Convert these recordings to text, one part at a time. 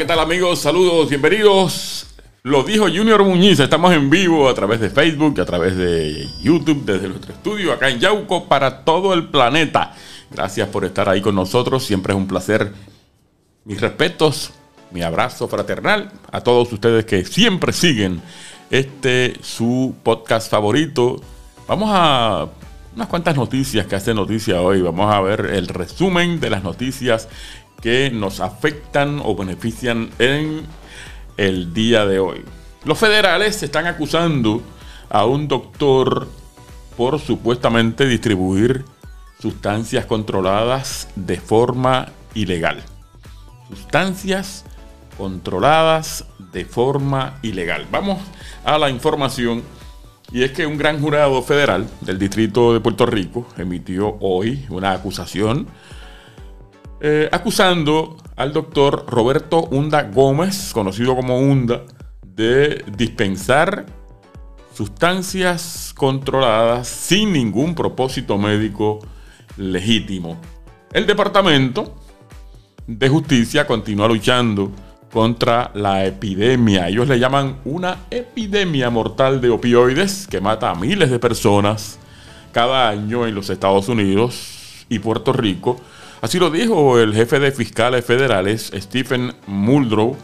¿qué tal amigos? Saludos, bienvenidos. Lo dijo Junior Muñiz, estamos en vivo a través de Facebook, a través de YouTube, desde nuestro estudio acá en Yauco para todo el planeta. Gracias por estar ahí con nosotros, siempre es un placer. Mis respetos, mi abrazo fraternal a todos ustedes que siempre siguen este su podcast favorito. Vamos a unas cuantas noticias que hace noticia hoy. Vamos a ver el resumen de las noticias que nos afectan o benefician en el día de hoy. Los federales están acusando a un doctor por supuestamente distribuir sustancias controladas de forma ilegal. Sustancias controladas de forma ilegal. Vamos a la información. Y es que un gran jurado federal del Distrito de Puerto Rico emitió hoy una acusación eh, acusando al doctor Roberto Hunda Gómez, conocido como Hunda, de dispensar sustancias controladas sin ningún propósito médico legítimo. El Departamento de Justicia continúa luchando contra la epidemia. Ellos le llaman una epidemia mortal de opioides que mata a miles de personas cada año en los Estados Unidos y Puerto Rico Así lo dijo el jefe de fiscales federales, Stephen Muldrow,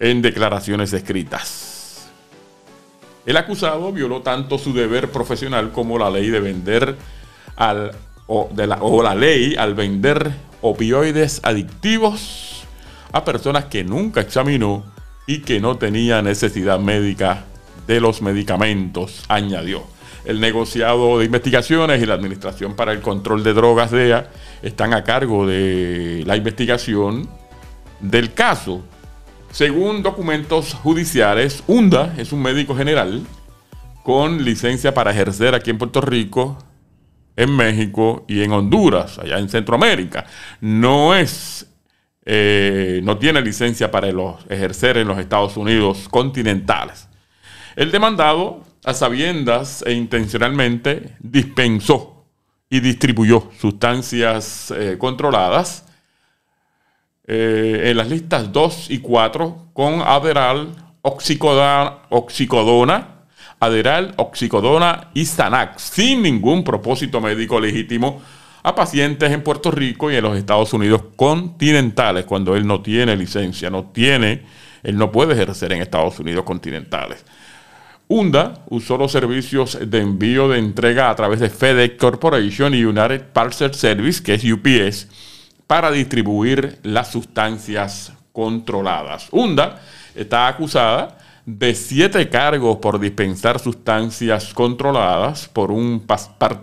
en declaraciones escritas. El acusado violó tanto su deber profesional como la ley de vender al, la ley al vender opioides adictivos a personas que nunca examinó y que no tenía necesidad médica de los medicamentos, añadió el negociado de investigaciones y la Administración para el Control de Drogas DEA están a cargo de la investigación del caso. Según documentos judiciales, UNDA es un médico general con licencia para ejercer aquí en Puerto Rico, en México y en Honduras, allá en Centroamérica. No es eh, no tiene licencia para ejercer en los Estados Unidos continentales. El demandado a sabiendas e intencionalmente dispensó y distribuyó sustancias eh, controladas eh, en las listas 2 y 4 con Aderal, oxicodona, Aderal, oxicodona y Xanax sin ningún propósito médico legítimo a pacientes en Puerto Rico y en los Estados Unidos continentales cuando él no tiene licencia, no tiene, él no puede ejercer en Estados Unidos continentales. Hunda usó los servicios de envío de entrega a través de FedEx Corporation y United Parcel Service, que es UPS, para distribuir las sustancias controladas. Hunda está acusada de siete cargos por dispensar sustancias controladas por un,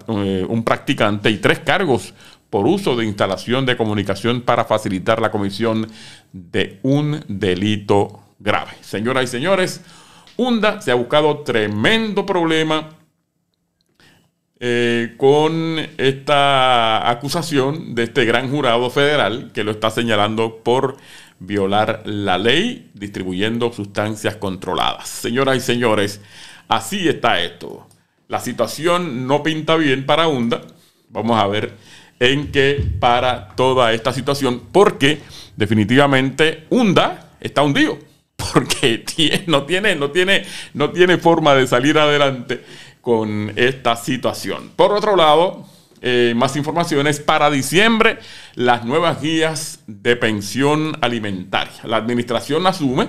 eh, un practicante y tres cargos por uso de instalación de comunicación para facilitar la comisión de un delito grave. Señoras y señores, Honda se ha buscado tremendo problema eh, con esta acusación de este gran jurado federal que lo está señalando por violar la ley distribuyendo sustancias controladas. Señoras y señores, así está esto. La situación no pinta bien para Honda. Vamos a ver en qué para toda esta situación, porque definitivamente UNDA está hundido porque no, tiene, no, tiene, no tiene forma de salir adelante con esta situación. Por otro lado, eh, más informaciones para diciembre, las nuevas guías de pensión alimentaria. La administración asume,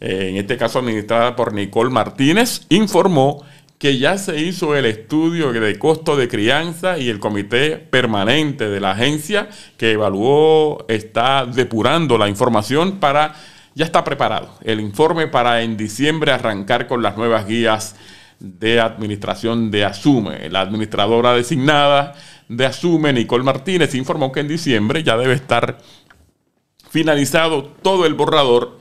eh, en este caso administrada por Nicole Martínez, informó que ya se hizo el estudio de costo de crianza y el comité permanente de la agencia que evaluó está depurando la información para ya está preparado el informe para en diciembre arrancar con las nuevas guías de administración de Asume. La administradora designada de Asume, Nicole Martínez, informó que en diciembre ya debe estar finalizado todo el borrador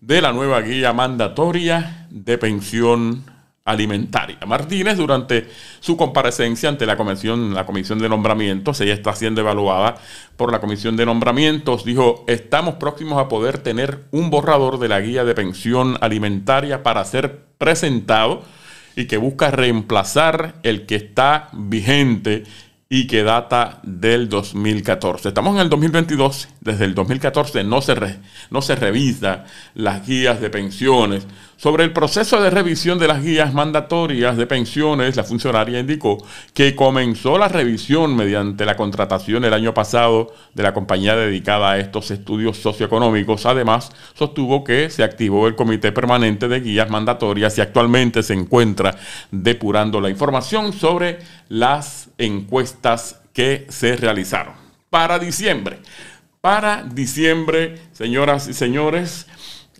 de la nueva guía mandatoria de pensión Alimentaria. Martínez, durante su comparecencia ante la comisión, la comisión de nombramientos, ella está siendo evaluada por la comisión de nombramientos, dijo, estamos próximos a poder tener un borrador de la guía de pensión alimentaria para ser presentado y que busca reemplazar el que está vigente y que data del 2014. Estamos en el 2022, desde el 2014 no se, no se revisa las guías de pensiones sobre el proceso de revisión de las guías mandatorias de pensiones, la funcionaria indicó que comenzó la revisión mediante la contratación el año pasado de la compañía dedicada a estos estudios socioeconómicos. Además, sostuvo que se activó el Comité Permanente de Guías Mandatorias y actualmente se encuentra depurando la información sobre las encuestas que se realizaron. Para diciembre, para diciembre, señoras y señores,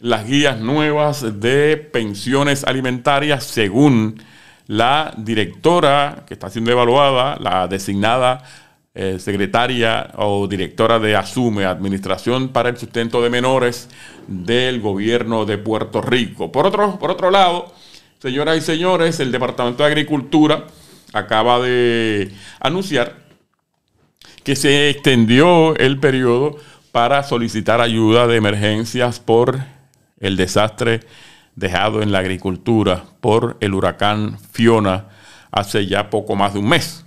las guías nuevas de pensiones alimentarias según la directora que está siendo evaluada, la designada eh, secretaria o directora de ASUME, Administración para el Sustento de Menores del Gobierno de Puerto Rico. Por otro, por otro lado, señoras y señores, el Departamento de Agricultura acaba de anunciar que se extendió el periodo para solicitar ayuda de emergencias por el desastre dejado en la agricultura por el huracán Fiona hace ya poco más de un mes.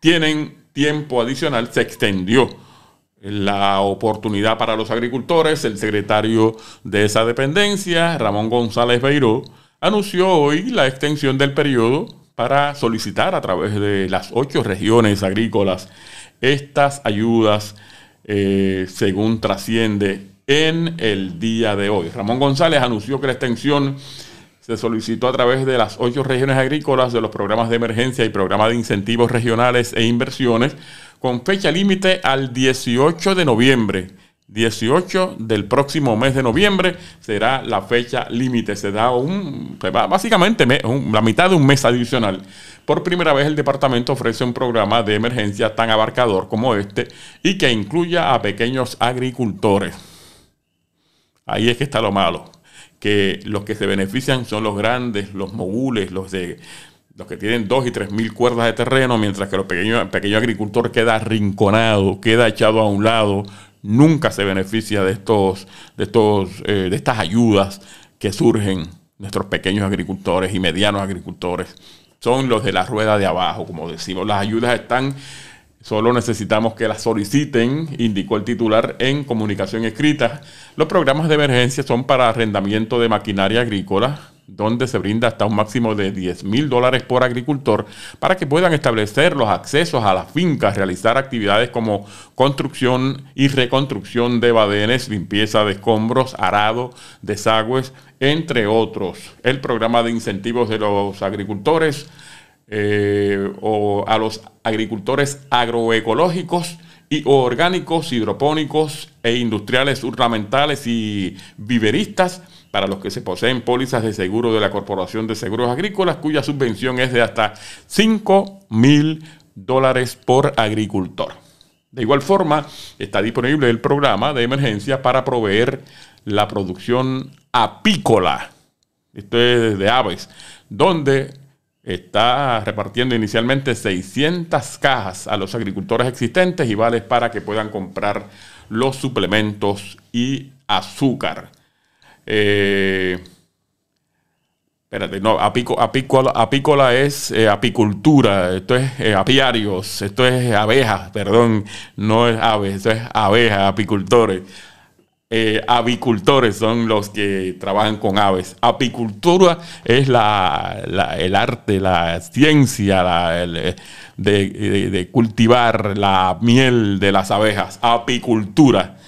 Tienen tiempo adicional, se extendió la oportunidad para los agricultores. El secretario de esa dependencia, Ramón González Beiró, anunció hoy la extensión del periodo para solicitar a través de las ocho regiones agrícolas estas ayudas, eh, según trasciende en el día de hoy. Ramón González anunció que la extensión se solicitó a través de las ocho regiones agrícolas de los programas de emergencia y programas de incentivos regionales e inversiones con fecha límite al 18 de noviembre. 18 del próximo mes de noviembre será la fecha límite. Se da un, básicamente la mitad de un mes adicional. Por primera vez el departamento ofrece un programa de emergencia tan abarcador como este y que incluya a pequeños agricultores. Ahí es que está lo malo, que los que se benefician son los grandes, los mogules, los de los que tienen dos y tres mil cuerdas de terreno, mientras que el pequeño agricultor queda arrinconado, queda echado a un lado, nunca se beneficia de estos, de estos, eh, de estas ayudas que surgen nuestros pequeños agricultores y medianos agricultores. Son los de la rueda de abajo, como decimos. Las ayudas están Solo necesitamos que la soliciten, indicó el titular en comunicación escrita. Los programas de emergencia son para arrendamiento de maquinaria agrícola, donde se brinda hasta un máximo de 10 mil dólares por agricultor para que puedan establecer los accesos a las fincas, realizar actividades como construcción y reconstrucción de badenes, limpieza de escombros, arado, desagües, entre otros. El programa de incentivos de los agricultores eh, o a los agricultores agroecológicos y orgánicos, hidropónicos e industriales, ornamentales y viveristas para los que se poseen pólizas de seguro de la Corporación de Seguros Agrícolas, cuya subvención es de hasta 5 mil dólares por agricultor. De igual forma, está disponible el programa de emergencia para proveer la producción apícola, esto es de aves, donde está repartiendo inicialmente 600 cajas a los agricultores existentes y vales para que puedan comprar los suplementos y azúcar. Eh, espérate, no, apico, es eh, apicultura, esto es eh, apiarios, esto es abejas, perdón, no es aves, esto es abejas, apicultores. Eh, avicultores son los que trabajan con aves. Apicultura es el arte, la ciencia eh, de, de, cultivar la miel de las abejas. Apicultura.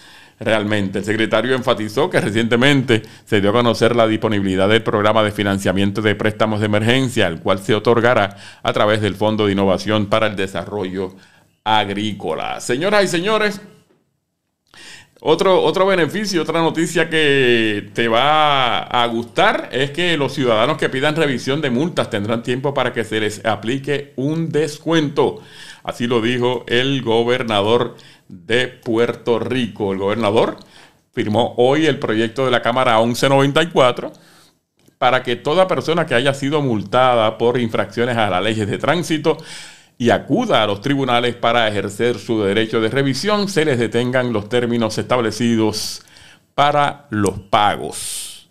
Realmente, el secretario enfatizó que recientemente se dio a conocer la disponibilidad del programa de financiamiento de préstamos de emergencia, el cual se otorgará a través del Fondo de Innovación para el Desarrollo Agrícola. Señoras y señores, otro, otro beneficio, otra noticia que te va a gustar es que los ciudadanos que pidan revisión de multas tendrán tiempo para que se les aplique un descuento. Así lo dijo el gobernador de Puerto Rico. El gobernador firmó hoy el proyecto de la Cámara 1194 para que toda persona que haya sido multada por infracciones a las leyes de tránsito y acuda a los tribunales para ejercer su derecho de revisión, se les detengan los términos establecidos para los pagos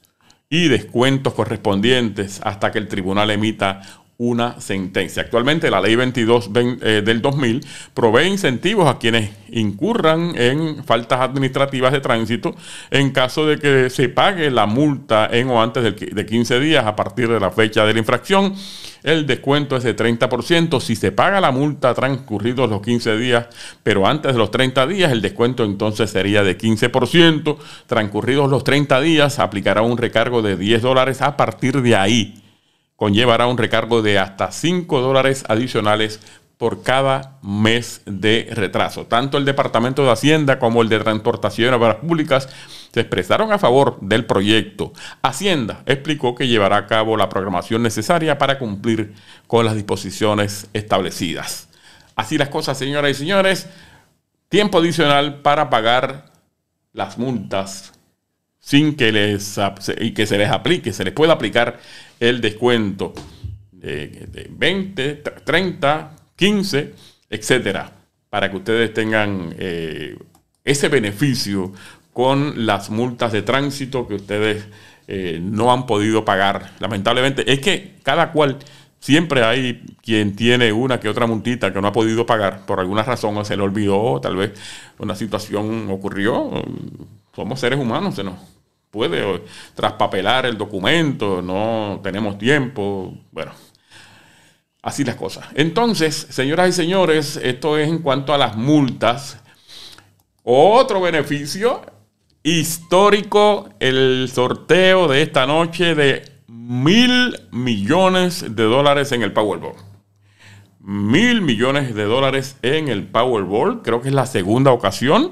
y descuentos correspondientes hasta que el tribunal emita una sentencia. Actualmente la ley 22 eh, del 2000 provee incentivos a quienes incurran en faltas administrativas de tránsito en caso de que se pague la multa en o antes de 15 días a partir de la fecha de la infracción el descuento es de 30%. Si se paga la multa transcurridos los 15 días, pero antes de los 30 días, el descuento entonces sería de 15%. Transcurridos los 30 días, aplicará un recargo de 10 dólares a partir de ahí conllevará un recargo de hasta 5 dólares adicionales por cada mes de retraso. Tanto el Departamento de Hacienda como el de Transportación y Obras Públicas se expresaron a favor del proyecto. Hacienda explicó que llevará a cabo la programación necesaria para cumplir con las disposiciones establecidas. Así las cosas, señoras y señores. Tiempo adicional para pagar las multas sin que les y que se les aplique, se les pueda aplicar el descuento de 20, 30, 15, etcétera, para que ustedes tengan eh, ese beneficio con las multas de tránsito que ustedes eh, no han podido pagar. Lamentablemente, es que cada cual siempre hay quien tiene una que otra multita que no ha podido pagar por alguna razón o se le olvidó, tal vez una situación ocurrió. Somos seres humanos, se nos puede traspapelar el documento, no tenemos tiempo. Bueno, Así las cosas. Entonces, señoras y señores, esto es en cuanto a las multas. Otro beneficio histórico, el sorteo de esta noche de mil millones de dólares en el Powerball. Mil millones de dólares en el Powerball. Creo que es la segunda ocasión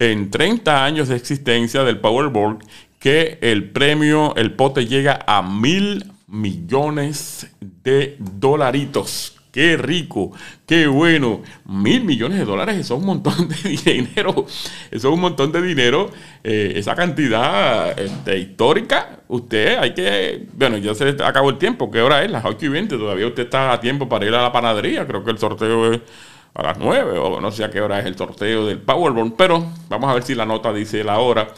en 30 años de existencia del Powerball que el premio, el pote llega a mil millones de dolaritos. Qué rico, qué bueno. Mil millones de dólares, eso es un montón de dinero. Eso es un montón de dinero. Eh, esa cantidad este, histórica, usted hay que. Bueno, ya se acabó el tiempo. ¿Qué hora es? Las 8 y 20. Todavía usted está a tiempo para ir a la panadería. Creo que el sorteo es a las 9 o no sé a qué hora es el sorteo del Powerball. Pero vamos a ver si la nota dice la hora.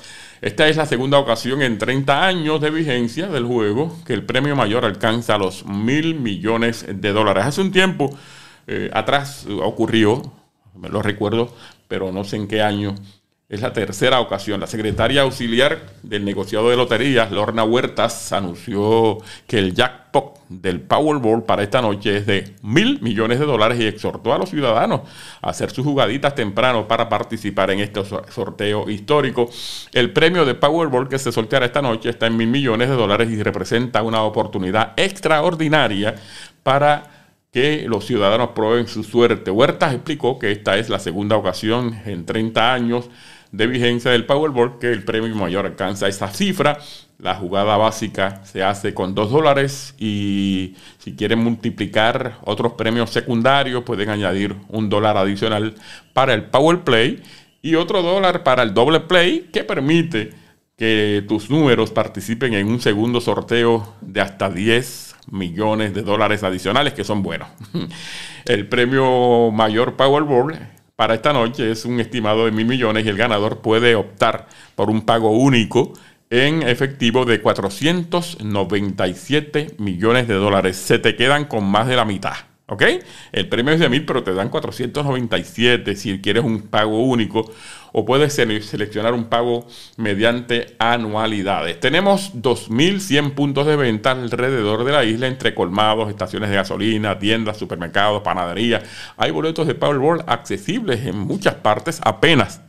Esta es la segunda ocasión en 30 años de vigencia del juego que el premio mayor alcanza los mil millones de dólares. Hace un tiempo eh, atrás eh, ocurrió, me lo recuerdo, pero no sé en qué año, es la tercera ocasión. La secretaria auxiliar del negociado de loterías, Lorna Huertas, anunció que el jackpot del Powerball para esta noche es de mil millones de dólares y exhortó a los ciudadanos a hacer sus jugaditas temprano para participar en este sorteo histórico. El premio de Powerball que se sorteará esta noche está en mil millones de dólares y representa una oportunidad extraordinaria para que los ciudadanos prueben su suerte. Huertas explicó que esta es la segunda ocasión en 30 años de vigencia del Powerball que el premio mayor alcanza esa cifra. La jugada básica se hace con 2 dólares y si quieren multiplicar otros premios secundarios pueden añadir un dólar adicional para el Power Play y otro dólar para el doble play que permite que tus números participen en un segundo sorteo de hasta 10 millones de dólares adicionales que son buenos. El premio mayor Powerball para esta noche es un estimado de mil millones y el ganador puede optar por un pago único en efectivo de 497 millones de dólares. Se te quedan con más de la mitad. ¿Ok? El premio es de mil, pero te dan 497 si quieres un pago único o puedes seleccionar un pago mediante anualidades. Tenemos 2.100 puntos de venta alrededor de la isla entre colmados, estaciones de gasolina, tiendas, supermercados, panaderías. Hay boletos de Powerball accesibles en muchas partes apenas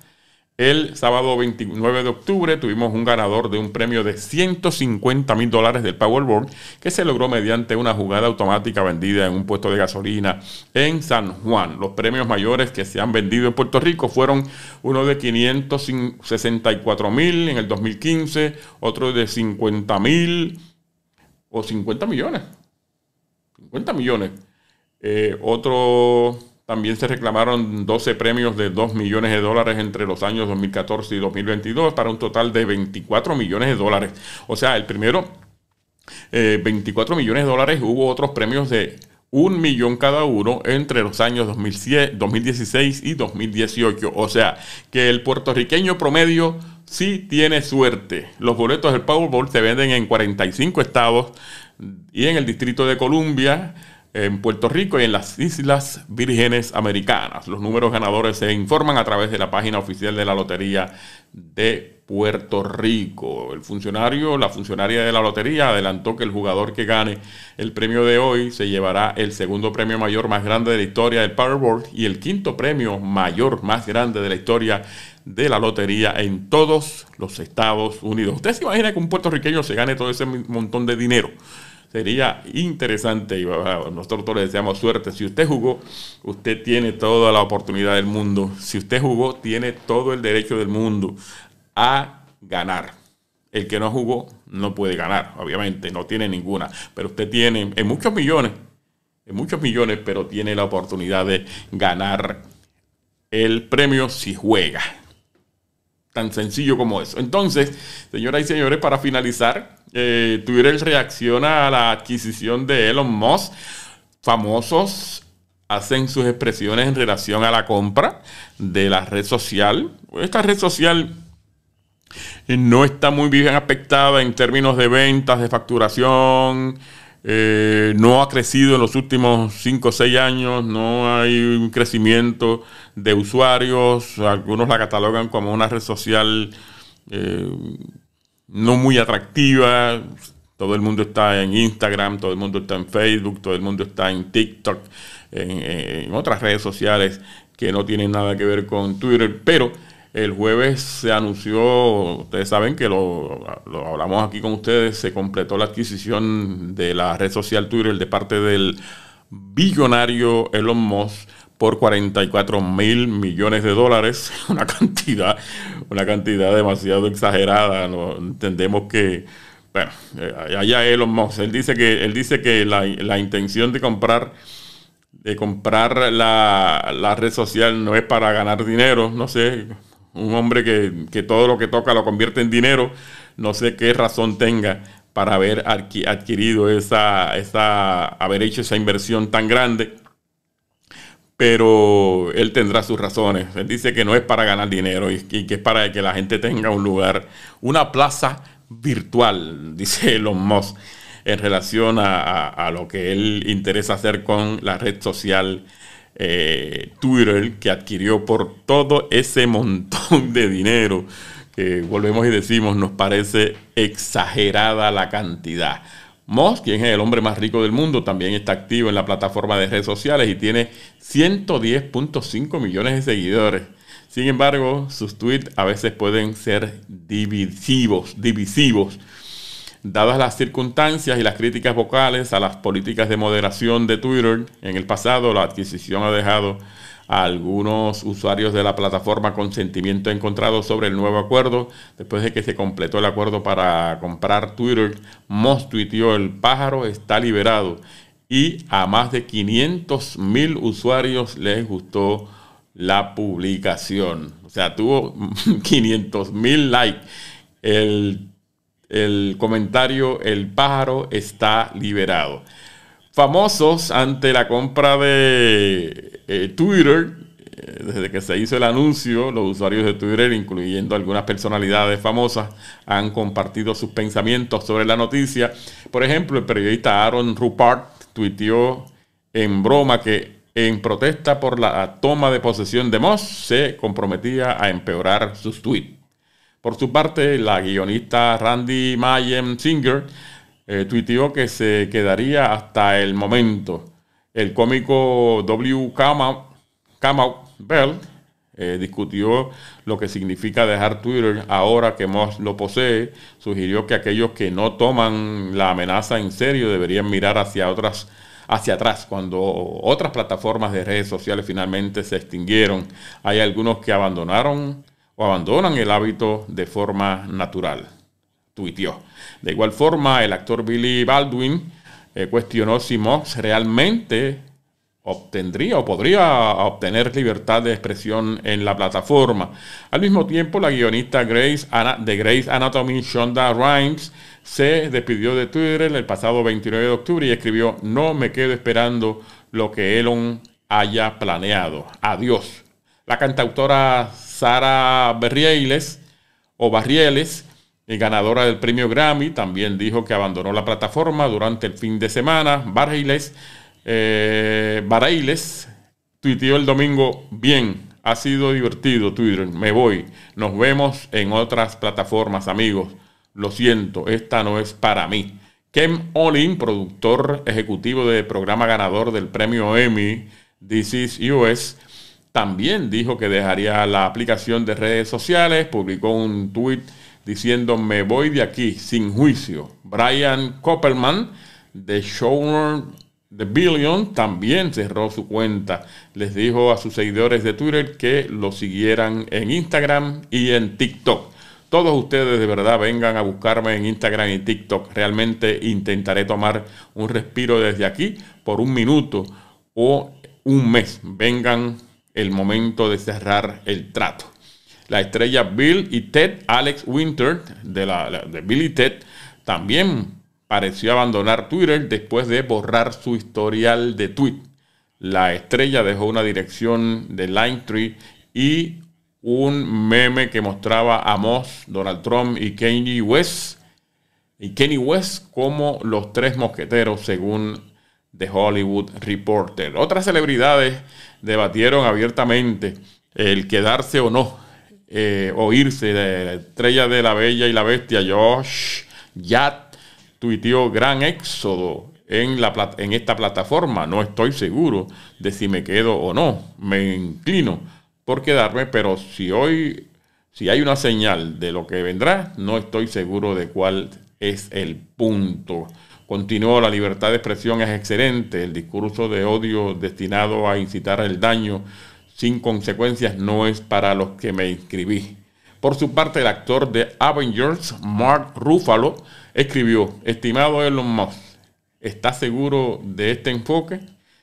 el sábado 29 de octubre tuvimos un ganador de un premio de 150 mil dólares del Powerball que se logró mediante una jugada automática vendida en un puesto de gasolina en San Juan. Los premios mayores que se han vendido en Puerto Rico fueron uno de 564 mil en el 2015, otro de 50 mil o 50 millones. 50 millones. Eh, otro también se reclamaron 12 premios de 2 millones de dólares entre los años 2014 y 2022 para un total de 24 millones de dólares. O sea, el primero, 24 eh, millones de dólares, hubo otros premios de 1 millón cada uno entre los años 2007, 2016 y 2018. O sea, que el puertorriqueño promedio sí tiene suerte. Los boletos del Powerball se venden en 45 estados y en el Distrito de Columbia en Puerto Rico y en las Islas Vírgenes Americanas. Los números ganadores se informan a través de la página oficial de la Lotería de Puerto Rico. El funcionario, la funcionaria de la lotería adelantó que el jugador que gane el premio de hoy se llevará el segundo premio mayor más grande de la historia del Powerball y el quinto premio mayor más grande de la historia de la lotería en todos los Estados Unidos. ¿Usted se imagina que un puertorriqueño se gane todo ese montón de dinero? sería interesante y nosotros le deseamos suerte. Si usted jugó, usted tiene toda la oportunidad del mundo. Si usted jugó, tiene todo el derecho del mundo a ganar. El que no jugó no puede ganar, obviamente, no tiene ninguna. Pero usted tiene en muchos millones, en muchos millones, pero tiene la oportunidad de ganar el premio si juega. Tan sencillo como eso. Entonces, señoras y señores, para finalizar, eh, Twitter reacciona a la adquisición de Elon Musk. Famosos hacen sus expresiones en relación a la compra de la red social. Esta red social eh, no está muy bien afectada en términos de ventas, de facturación. Eh, no ha crecido en los últimos 5 o 6 años, no hay un crecimiento de usuarios, algunos la catalogan como una red social eh, no muy atractiva. Todo el mundo está en Instagram, todo el mundo está en Facebook, todo el mundo está en TikTok, en, otras redes sociales que no tienen nada que ver con Twitter. Pero el jueves se anunció, ustedes saben que lo, lo, hablamos aquí con ustedes, se completó la adquisición de la red social Twitter de parte del billonario Elon Musk por 44 mil millones de dólares, una cantidad, una cantidad demasiado exagerada. ¿no? Entendemos que, bueno, eh, allá él él dice que, él dice que la, intención de comprar, de comprar la, red social no es para ganar dinero, no sé, un hombre que, que todo lo que toca lo convierte en dinero, no sé qué razón tenga para haber adquirido esa, esa, haber hecho esa inversión tan grande pero él tendrá sus razones. Él dice que no es para ganar dinero y, que es para que la gente tenga un lugar, una plaza virtual, dice Elon Musk, en relación a, lo que él interesa hacer con la red social eh, Twitter, que adquirió por todo ese montón de dinero, que volvemos y decimos, nos parece exagerada la cantidad. Moss, quien es el hombre más rico del mundo, también está activo en la plataforma de redes sociales y tiene 110.5 millones de seguidores. Sin embargo, sus tweets a veces pueden ser divisivos, divisivos. Dadas las circunstancias y las críticas vocales a las políticas de moderación de Twitter en el pasado, la adquisición ha dejado algunos usuarios de la plataforma con sentimiento encontrado sobre el nuevo acuerdo. Después de que se completó el acuerdo para comprar Twitter, Moss tuiteó el pájaro está liberado y a más de 500 mil usuarios les gustó la publicación. O sea, tuvo 500 mil likes. el comentario, el pájaro está liberado. Famosos ante la compra de eh, Twitter, eh, desde que se hizo el anuncio, los usuarios de Twitter, incluyendo algunas personalidades famosas, han compartido sus pensamientos sobre la noticia. Por ejemplo, el periodista Aaron Rupart tuiteó en broma que en protesta por la toma de posesión de Moss se comprometía a empeorar sus tweets. Por su parte, la guionista Randy Mayem Singer eh, tuiteó que se quedaría hasta el momento el cómico W. Kamau Bell eh, discutió lo que significa dejar Twitter ahora que Moss lo posee. Sugirió que aquellos que no toman la amenaza en serio deberían mirar hacia otras hacia atrás cuando otras plataformas de redes sociales finalmente se extinguieron. Hay algunos que abandonaron o abandonan el hábito de forma natural. Tuiteó. De igual forma, el actor Billy Baldwin eh, cuestionó si Mox realmente obtendría o podría obtener libertad de expresión en la plataforma. Al mismo tiempo, la guionista Grace de Grace Anatomy, Shonda Rhimes, se despidió de Twitter el pasado 29 de octubre y escribió, no me quedo esperando lo que Elon haya planeado. Adiós. La cantautora Sara Barrieles o Barrieles ganadora del premio Grammy, también dijo que abandonó la plataforma durante el fin de semana. Barailes, eh, Barailes tuiteó el domingo, bien, ha sido divertido Twitter, me voy, nos vemos en otras plataformas amigos, lo siento, esta no es para mí. Ken Olin, productor ejecutivo del programa ganador del premio Emmy, This Is US, también dijo que dejaría la aplicación de redes sociales, publicó un tweet diciendo me voy de aquí sin juicio. Brian Copperman de show The Billion también cerró su cuenta. Les dijo a sus seguidores de Twitter que lo siguieran en Instagram y en TikTok. Todos ustedes de verdad vengan a buscarme en Instagram y TikTok. Realmente intentaré tomar un respiro desde aquí por un minuto o un mes. Vengan el momento de cerrar el trato. La estrella Bill y Ted, Alex Winter, de, la, de Bill y Ted, también pareció abandonar Twitter después de borrar su historial de tweet. La estrella dejó una dirección de Tree y un meme que mostraba a Moss, Donald Trump y Kanye West y Kenny West como los tres mosqueteros, según The Hollywood Reporter. Otras celebridades debatieron abiertamente el quedarse o no eh, oírse de la estrella de la Bella y la Bestia, Josh Yat, tuiteó gran éxodo en, en esta plataforma. No estoy seguro de si me quedo o no. Me inclino por quedarme, pero si hoy, si hay una señal de lo que vendrá, no estoy seguro de cuál es el punto. Continuó, la libertad de expresión es excelente. El discurso de odio destinado a incitar el daño sin consecuencias no es para los que me inscribí. Por su parte, el actor de Avengers, Mark Ruffalo, escribió, estimado Elon Musk, ¿estás seguro de este enfoque?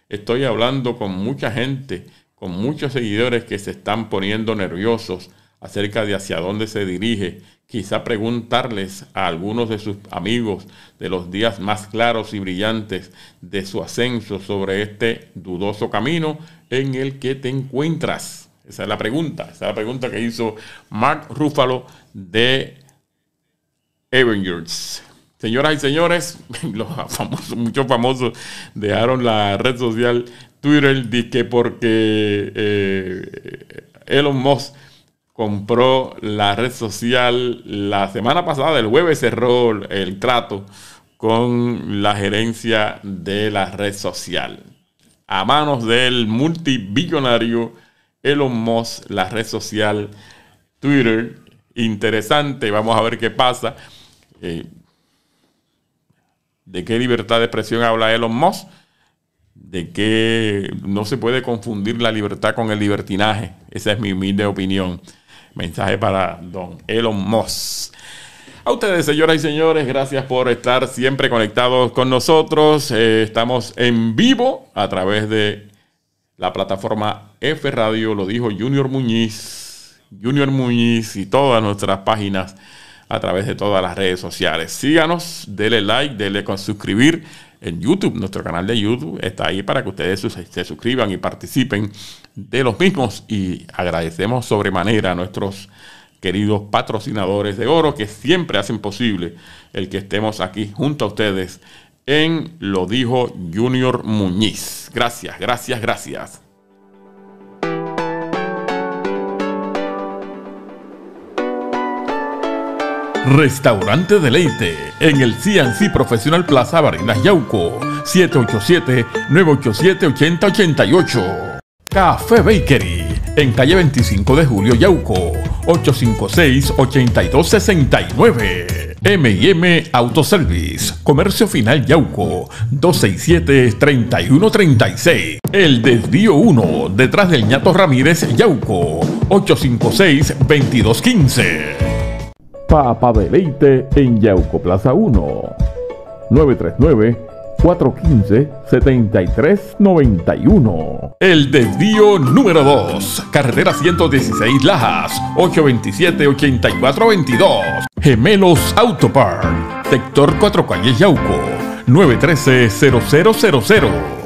Estoy hablando con mucha gente, con muchos seguidores que se están poniendo nerviosos acerca de hacia dónde se dirige, quizá preguntarles a algunos de sus amigos de los días más claros y brillantes de su ascenso sobre este dudoso camino en el que te encuentras. Esa es la pregunta, esa es la pregunta que hizo Mark Ruffalo de Avengers. Señoras y señores, los famosos, muchos famosos dejaron la red social Twitter, que porque eh, Elon Musk compró la red social la semana pasada, el jueves cerró el trato con la gerencia de la red social. A manos del multibillonario Elon Musk, la red social Twitter. Interesante, vamos a ver qué pasa. Eh, ¿De qué libertad de expresión habla Elon Musk? De que no se puede confundir la libertad con el libertinaje. Esa es mi humilde opinión. Mensaje para don Elon Musk. A ustedes, señoras y señores, gracias por estar siempre conectados con nosotros. Eh, estamos en vivo a través de la plataforma F Radio, lo dijo Junior Muñiz, Junior Muñiz y todas nuestras páginas a través de todas las redes sociales. Síganos, denle like, denle con suscribir en YouTube, nuestro canal de YouTube está ahí para que ustedes se suscriban y participen de los mismos. Y agradecemos sobremanera a nuestros queridos patrocinadores de oro que siempre hacen posible el que estemos aquí junto a ustedes en Lo dijo Junior Muñiz. Gracias, gracias, gracias. Restaurante Deleite en el CNC Profesional Plaza Barinas Yauco 787-987-8088. Café Bakery en calle 25 de Julio Yauco 856-8269. MM Autoservice, Comercio Final Yauco, 267-3136. El Desvío 1, detrás del ñato Ramírez Yauco, 856-2215. Papa Deleite en Yauco Plaza 1. 939-415-7391. El desvío número 2. Carretera 116 Lajas, 827-8422. Gemelos Autopark. Sector 4 Calles Yauco. 913-0000.